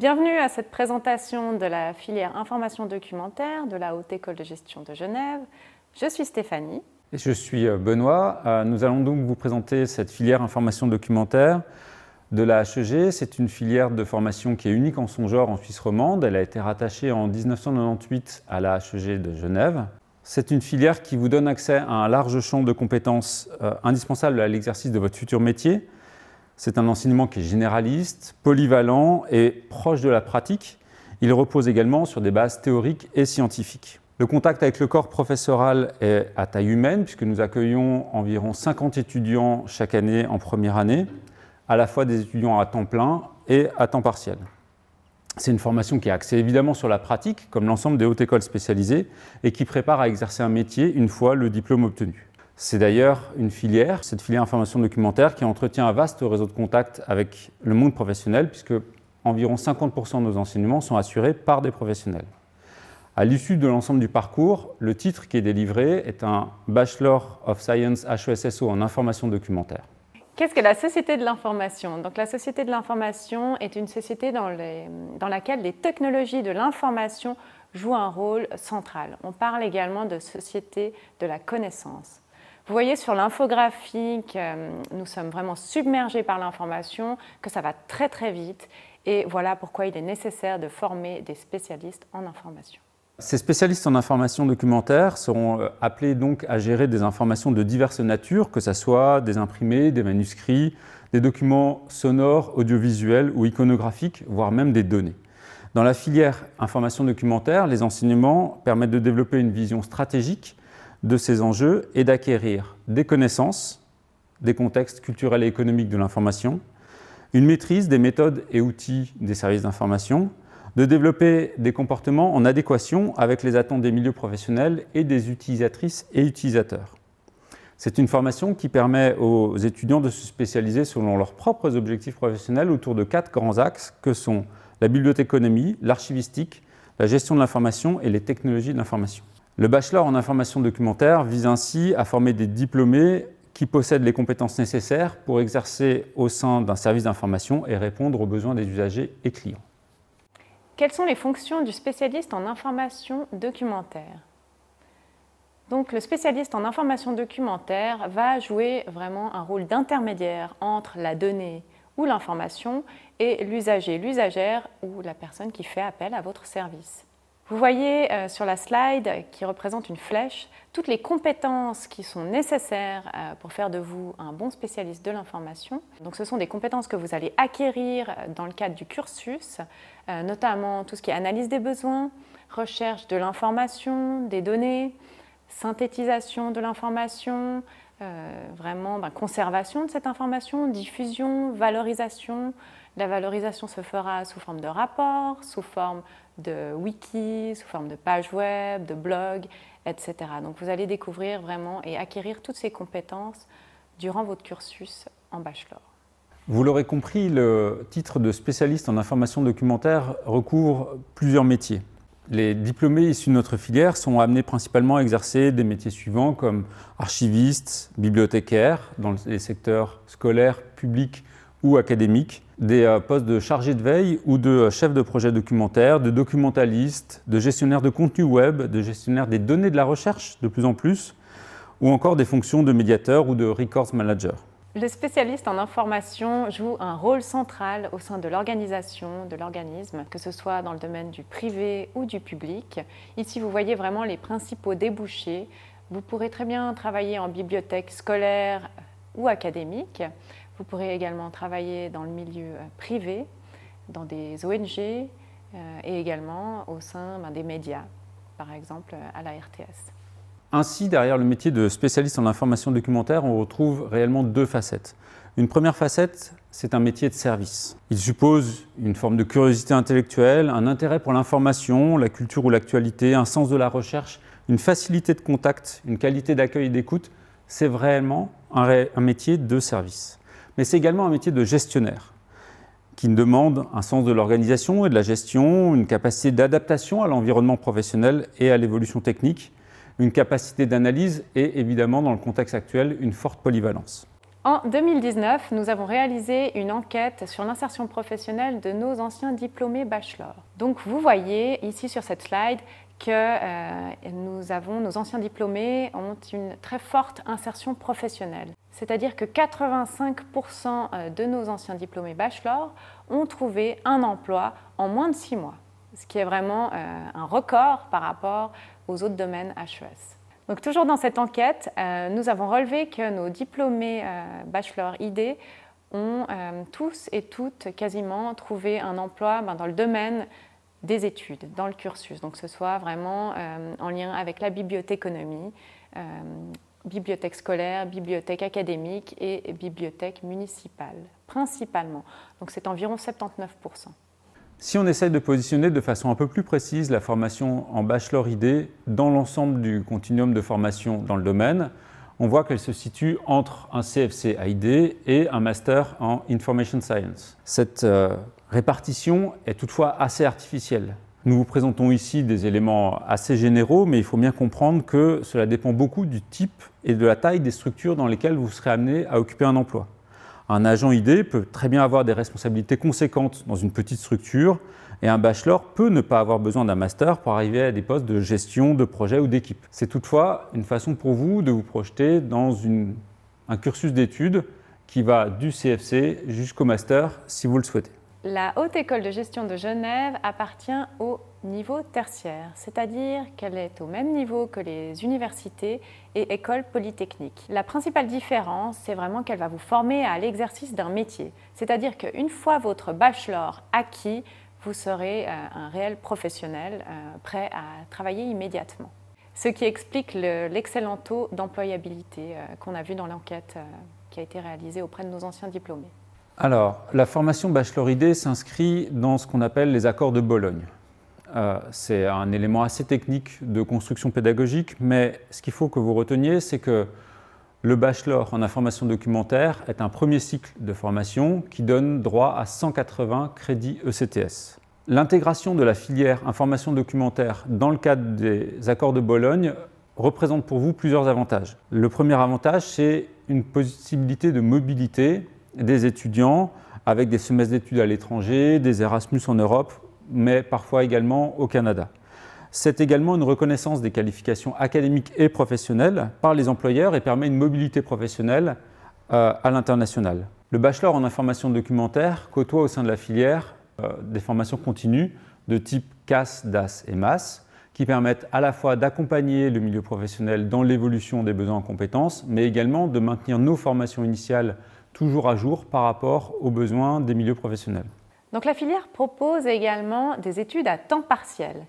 Bienvenue à cette présentation de la filière information documentaire de la Haute École de gestion de Genève. Je suis Stéphanie. Et je suis euh, Benoît. Euh, nous allons donc vous présenter cette filière information documentaire de la HEG. C'est une filière de formation qui est unique en son genre en Suisse romande. Elle a été rattachée en 1998 à la HEG de Genève. C'est une filière qui vous donne accès à un large champ de compétences euh, indispensables à l'exercice de votre futur métier, c'est un enseignement qui est généraliste, polyvalent et proche de la pratique. Il repose également sur des bases théoriques et scientifiques. Le contact avec le corps professoral est à taille humaine, puisque nous accueillons environ 50 étudiants chaque année en première année, à la fois des étudiants à temps plein et à temps partiel. C'est une formation qui est axée évidemment sur la pratique, comme l'ensemble des hautes écoles spécialisées, et qui prépare à exercer un métier une fois le diplôme obtenu. C'est d'ailleurs une filière, cette filière information documentaire, qui entretient un vaste réseau de contacts avec le monde professionnel, puisque environ 50% de nos enseignements sont assurés par des professionnels. À l'issue de l'ensemble du parcours, le titre qui est délivré est un Bachelor of Science HESSO en information documentaire. Qu'est-ce que la société de l'information Donc la société de l'information est une société dans laquelle les technologies de l'information jouent un rôle central. On parle également de société de la connaissance. Vous voyez sur l'infographique, euh, nous sommes vraiment submergés par l'information, que ça va très très vite. Et voilà pourquoi il est nécessaire de former des spécialistes en information. Ces spécialistes en information documentaire seront euh, appelés donc à gérer des informations de diverses natures, que ce soit des imprimés, des manuscrits, des documents sonores, audiovisuels ou iconographiques, voire même des données. Dans la filière information documentaire, les enseignements permettent de développer une vision stratégique de ces enjeux et d'acquérir des connaissances des contextes culturels et économiques de l'information, une maîtrise des méthodes et outils des services d'information, de développer des comportements en adéquation avec les attentes des milieux professionnels et des utilisatrices et utilisateurs. C'est une formation qui permet aux étudiants de se spécialiser selon leurs propres objectifs professionnels autour de quatre grands axes que sont la bibliothéconomie, l'archivistique, la gestion de l'information et les technologies de l'information. Le bachelor en information documentaire vise ainsi à former des diplômés qui possèdent les compétences nécessaires pour exercer au sein d'un service d'information et répondre aux besoins des usagers et clients. Quelles sont les fonctions du spécialiste en information documentaire donc, le spécialiste en information documentaire va jouer vraiment un rôle d'intermédiaire entre la donnée ou l'information et l'usager, l'usagère ou la personne qui fait appel à votre service. Vous voyez euh, sur la slide euh, qui représente une flèche toutes les compétences qui sont nécessaires euh, pour faire de vous un bon spécialiste de l'information. Donc ce sont des compétences que vous allez acquérir dans le cadre du cursus, notamment tout ce qui est analyse des besoins, recherche de l'information, des données, synthétisation de l'information, vraiment ben, conservation de cette information, diffusion, valorisation, la valorisation se fera sous forme de rapports, sous forme de wikis, sous forme de pages web, de blogs, etc. Donc vous allez découvrir vraiment et acquérir toutes ces compétences durant votre cursus en bachelor. Vous l'aurez compris, le titre de spécialiste en information documentaire recouvre plusieurs métiers. Les diplômés issus de notre filière sont amenés principalement à exercer des métiers suivants comme archivistes, bibliothécaires dans les secteurs scolaires, publics ou académiques, des euh, postes de chargé de veille ou de euh, chef de projet documentaire, de documentaliste, de gestionnaire de contenu web, de gestionnaire des données de la recherche de plus en plus, ou encore des fonctions de médiateur ou de records manager. Le spécialiste en information joue un rôle central au sein de l'organisation, de l'organisme, que ce soit dans le domaine du privé ou du public. Ici, vous voyez vraiment les principaux débouchés. Vous pourrez très bien travailler en bibliothèque scolaire ou académique, vous pourrez également travailler dans le milieu euh, privé, dans des ONG euh, et également au sein ben, des médias, par exemple euh, à la RTS. Ainsi, derrière le métier de spécialiste en information documentaire, on retrouve réellement deux facettes. Une première facette, c'est un métier de service. Il suppose une forme de curiosité intellectuelle, un intérêt pour l'information, la culture ou l'actualité, un sens de la recherche, une facilité de contact, une qualité d'accueil et d'écoute. C'est vraiment un métier de service mais c'est également un métier de gestionnaire qui demande un sens de l'organisation et de la gestion, une capacité d'adaptation à l'environnement professionnel et à l'évolution technique, une capacité d'analyse et évidemment dans le contexte actuel une forte polyvalence. En 2019, nous avons réalisé une enquête sur l'insertion professionnelle de nos anciens diplômés bachelor. Donc vous voyez ici sur cette slide que euh, nous avons, nos anciens diplômés ont une très forte insertion professionnelle. C'est-à-dire que 85% euh, de nos anciens diplômés bachelor ont trouvé un emploi en moins de six mois, ce qui est vraiment euh, un record par rapport aux autres domaines HES. Donc, toujours dans cette enquête, euh, nous avons relevé que nos diplômés bachelor ID ont tous et toutes quasiment trouvé un emploi ben, dans le domaine des études, dans le cursus, donc ce soit vraiment en lien avec la bibliothéconomie, bibliothèque scolaire, bibliothèque académique et bibliothèque municipale, principalement. Donc c'est environ 79%. Si on essaie de positionner de façon un peu plus précise la formation en bachelor ID dans l'ensemble du continuum de formation dans le domaine, on voit qu'elle se situe entre un CFC ID et un master en Information Science. Cette euh, répartition est toutefois assez artificielle. Nous vous présentons ici des éléments assez généraux, mais il faut bien comprendre que cela dépend beaucoup du type et de la taille des structures dans lesquelles vous serez amené à occuper un emploi. Un agent ID peut très bien avoir des responsabilités conséquentes dans une petite structure et un bachelor peut ne pas avoir besoin d'un master pour arriver à des postes de gestion, de projet ou d'équipe. C'est toutefois une façon pour vous de vous projeter dans un cursus d'études qui va du CFC jusqu'au master si vous le souhaitez. La Haute École de Gestion de Genève appartient au niveau tertiaire, c'est-à-dire qu'elle est au même niveau que les universités et écoles polytechniques. La principale différence, c'est vraiment qu'elle va vous former à l'exercice d'un métier, c'est-à-dire qu'une fois votre bachelor acquis, vous serez euh, un réel professionnel euh, prêt à travailler immédiatement. Ce qui explique l'excellent taux d'employabilité euh, qu'on a vu dans l'enquête qui a été réalisée auprès de nos anciens diplômés. Alors, la formation ID s'inscrit dans ce qu'on appelle les accords de Bologne. Euh, c'est un élément assez technique de construction pédagogique, mais ce qu'il faut que vous reteniez, c'est que le bachelor en information documentaire est un premier cycle de formation qui donne droit à 180 crédits ECTS. L'intégration de la filière information documentaire dans le cadre des accords de Bologne représente pour vous plusieurs avantages. Le premier avantage, c'est une possibilité de mobilité des étudiants avec des semestres d'études à l'étranger, des Erasmus en Europe, mais parfois également au Canada. C'est également une reconnaissance des qualifications académiques et professionnelles par les employeurs et permet une mobilité professionnelle euh, à l'international. Le bachelor en information documentaire côtoie au sein de la filière euh, des formations continues de type CAS, DAS et MAS qui permettent à la fois d'accompagner le milieu professionnel dans l'évolution des besoins en compétences, mais également de maintenir nos formations initiales toujours à jour par rapport aux besoins des milieux professionnels. Donc la filière propose également des études à temps partiel,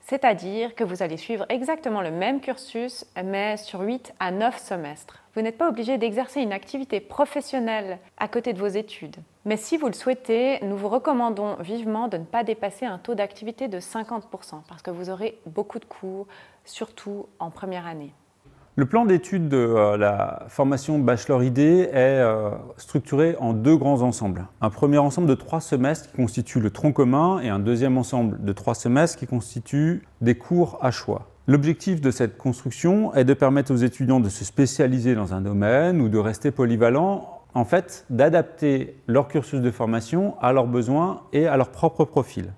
c'est-à-dire que vous allez suivre exactement le même cursus, mais sur 8 à 9 semestres. Vous n'êtes pas obligé d'exercer une activité professionnelle à côté de vos études. Mais si vous le souhaitez, nous vous recommandons vivement de ne pas dépasser un taux d'activité de 50%, parce que vous aurez beaucoup de cours, surtout en première année. Le plan d'études de euh, la formation Bachelor ID est euh, structuré en deux grands ensembles. Un premier ensemble de trois semestres qui constitue le tronc commun et un deuxième ensemble de trois semestres qui constitue des cours à choix. L'objectif de cette construction est de permettre aux étudiants de se spécialiser dans un domaine ou de rester polyvalents, en fait d'adapter leur cursus de formation à leurs besoins et à leur propre profil.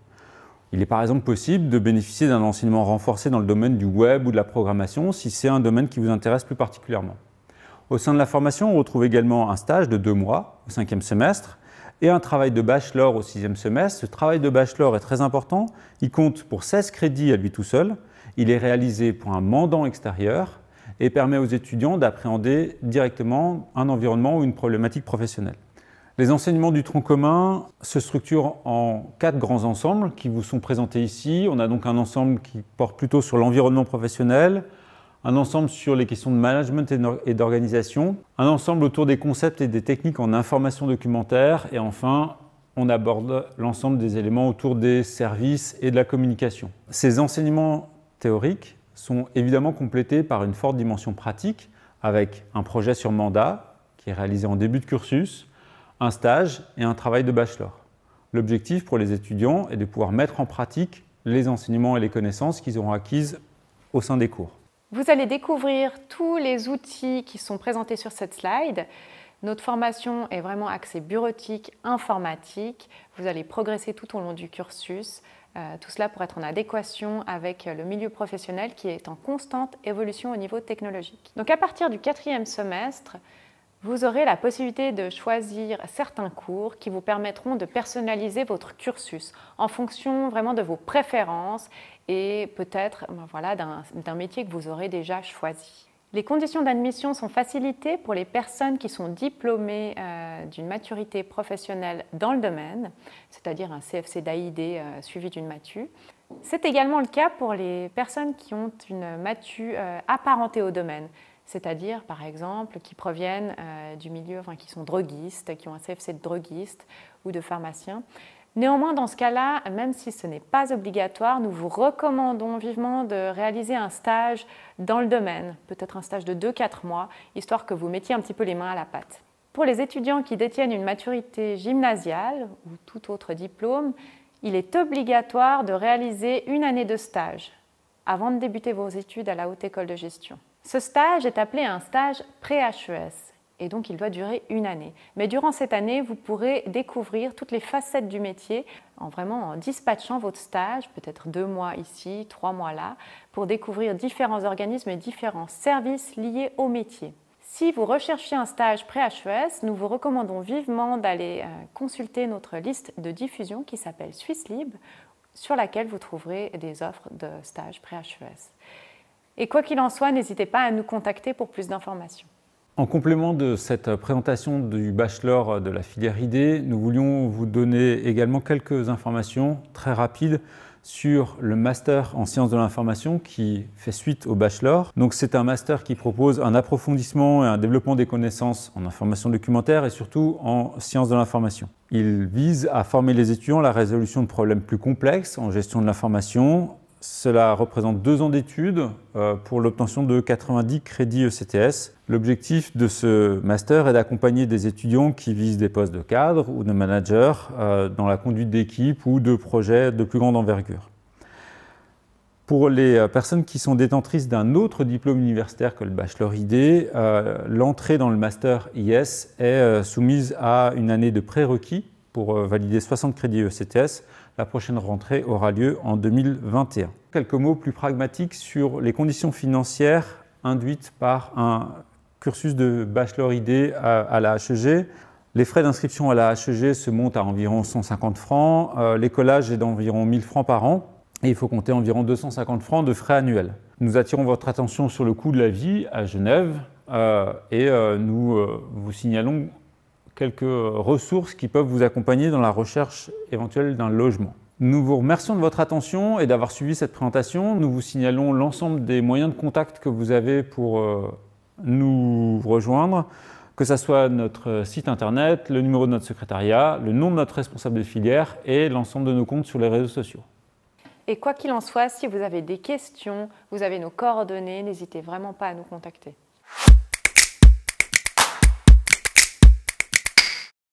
Il est par exemple possible de bénéficier d'un enseignement renforcé dans le domaine du web ou de la programmation si c'est un domaine qui vous intéresse plus particulièrement. Au sein de la formation, on retrouve également un stage de deux mois au cinquième semestre et un travail de bachelor au sixième semestre. Ce travail de bachelor est très important. Il compte pour 16 crédits à lui tout seul. Il est réalisé pour un mandant extérieur et permet aux étudiants d'appréhender directement un environnement ou une problématique professionnelle. Les enseignements du tronc commun se structurent en quatre grands ensembles qui vous sont présentés ici. On a donc un ensemble qui porte plutôt sur l'environnement professionnel, un ensemble sur les questions de management et d'organisation, un ensemble autour des concepts et des techniques en information documentaire, et enfin, on aborde l'ensemble des éléments autour des services et de la communication. Ces enseignements théoriques sont évidemment complétés par une forte dimension pratique, avec un projet sur mandat qui est réalisé en début de cursus, un stage et un travail de bachelor. L'objectif pour les étudiants est de pouvoir mettre en pratique les enseignements et les connaissances qu'ils auront acquises au sein des cours. Vous allez découvrir tous les outils qui sont présentés sur cette slide. Notre formation est vraiment axée bureautique, informatique. Vous allez progresser tout au long du cursus. Euh, tout cela pour être en adéquation avec le milieu professionnel qui est en constante évolution au niveau technologique. Donc à partir du quatrième semestre, vous aurez la possibilité de choisir certains cours qui vous permettront de personnaliser votre cursus en fonction vraiment de vos préférences et peut-être ben voilà, d'un métier que vous aurez déjà choisi. Les conditions d'admission sont facilitées pour les personnes qui sont diplômées euh, d'une maturité professionnelle dans le domaine, c'est-à-dire un CFC d'AID euh, suivi d'une matu. C'est également le cas pour les personnes qui ont une matu euh, apparentée au domaine, c'est-à-dire par exemple qui proviennent euh, du milieu, enfin qui sont droguistes, qui ont un CFC de droguiste ou de pharmacien. Néanmoins, dans ce cas-là, même si ce n'est pas obligatoire, nous vous recommandons vivement de réaliser un stage dans le domaine, peut-être un stage de 2-4 mois, histoire que vous mettiez un petit peu les mains à la pâte. Pour les étudiants qui détiennent une maturité gymnasiale ou tout autre diplôme, il est obligatoire de réaliser une année de stage avant de débuter vos études à la haute école de gestion. Ce stage est appelé un stage pré-HES et donc il doit durer une année. Mais durant cette année, vous pourrez découvrir toutes les facettes du métier en vraiment en dispatchant votre stage, peut-être deux mois ici, trois mois là, pour découvrir différents organismes et différents services liés au métier. Si vous recherchez un stage pré-HES, nous vous recommandons vivement d'aller euh, consulter notre liste de diffusion qui s'appelle SwissLib, sur laquelle vous trouverez des offres de stage pré-HES. Et quoi qu'il en soit, n'hésitez pas à nous contacter pour plus d'informations. En complément de cette présentation du bachelor de la filière ID, nous voulions vous donner également quelques informations très rapides sur le master en sciences de l'information qui fait suite au bachelor. Donc c'est un master qui propose un approfondissement et un développement des connaissances en information documentaire et surtout en sciences de l'information. Il vise à former les étudiants à la résolution de problèmes plus complexes en gestion de l'information, cela représente deux ans d'études euh, pour l'obtention de 90 crédits ECTS. L'objectif de ce master est d'accompagner des étudiants qui visent des postes de cadre ou de manager euh, dans la conduite d'équipes ou de projets de plus grande envergure. Pour les euh, personnes qui sont détentrices d'un autre diplôme universitaire que le bachelor ID, l'entrée dans le master IS est soumise à une année de prérequis pour valider 60 crédits ECTS la prochaine rentrée aura lieu en 2021. Quelques mots plus pragmatiques sur les conditions financières induites par un cursus de bachelor ID à, la HEG. Les frais d'inscription à la HEG se montent à environ 150 francs, euh, l'écolage est d'environ 1000 francs par an et il faut compter environ 250 francs de frais annuels. Nous attirons votre attention sur le coût de la vie à Genève euh, et euh, nous vous signalons quelques euh, ressources qui peuvent vous accompagner dans la recherche éventuelle d'un logement. Nous vous remercions de votre attention et d'avoir suivi cette présentation. Nous vous signalons l'ensemble des moyens de contact que vous avez pour euh, nous rejoindre, que ce soit notre euh, site internet, le numéro de notre secrétariat, le nom de notre responsable de filière et l'ensemble de nos comptes sur les réseaux sociaux. Et quoi qu'il en soit, si vous avez des questions, vous avez nos coordonnées, n'hésitez vraiment pas à nous contacter.